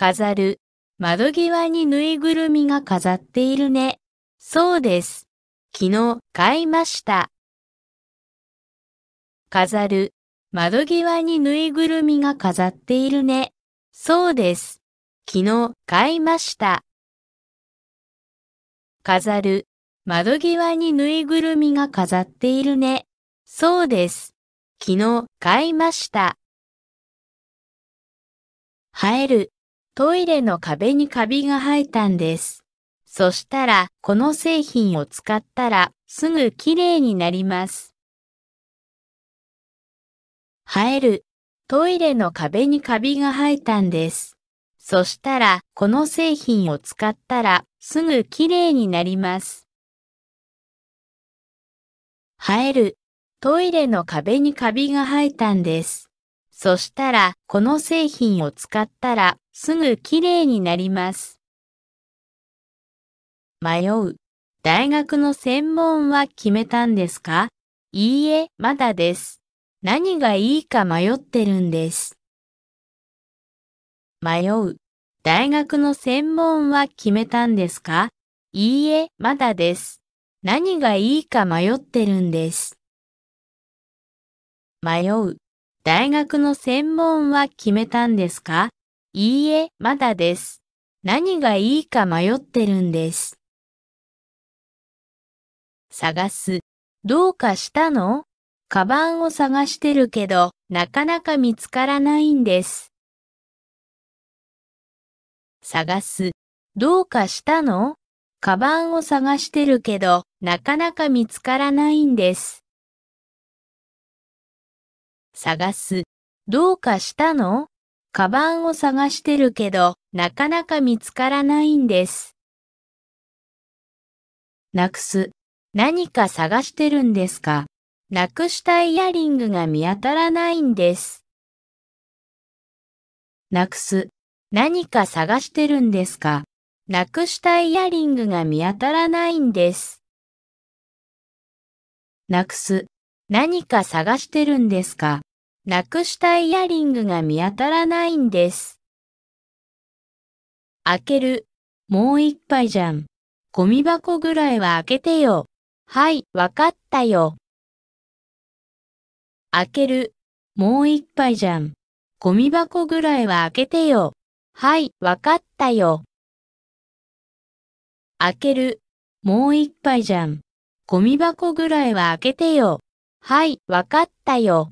飾る。窓際にぬいぐるみが飾っているね。そうです。昨日買いました。飾る。窓際にぬいぐるみが飾っているね。そうです。昨日買いました。飾る。窓際にぬいぐるみが飾っているね。そうです。昨日買いました。生える。トイレの壁にカビが生えたんです。そしたら、この製品を使ったら、すぐきれいになります。生える。トイレの壁にカビが生えたんです。そしたら、この製品を使ったら、すぐきれいになります。生える。トイレの壁にカビが生えたんです。そしたら、この製品を使ったら、すぐきれいになります。迷う。大学の専門は決めたんですかいいえ、まだです。何がいいか迷ってるんです。迷う。大学の専門は決めたんですかいいえ、まだです。何がいいか迷ってるんです。迷う。大学の専門は決めたんですかいいえ、まだです。何がいいか迷ってるんです。探す。どうかしたのカバンを探してるけど、なかなか見つからないんです。探す。どうかしたのカバンを探してるけど、なかなか見つからないんです。探す。どうかしたのカバンを探してるけど、なかなか見つからないんです。なくす。何か探してるんですかなくしたイヤリングが見当たらないんです。なくす。何か探してるんですかなくしたイヤリングが見当たらないんです。なくす。何か探してるんですかなくしたイヤリングが見当たらないんです。開ける。もう一杯じゃん。ゴミ箱ぐらいは開けてよ。はい、わかったよ。開ける。もう一杯じゃん。ゴミ箱ぐらいは開けてよ。はい、わかったよ。開ける。もう一杯じゃん。ゴミ箱ぐらいは開けてよ。はい、わかったよ。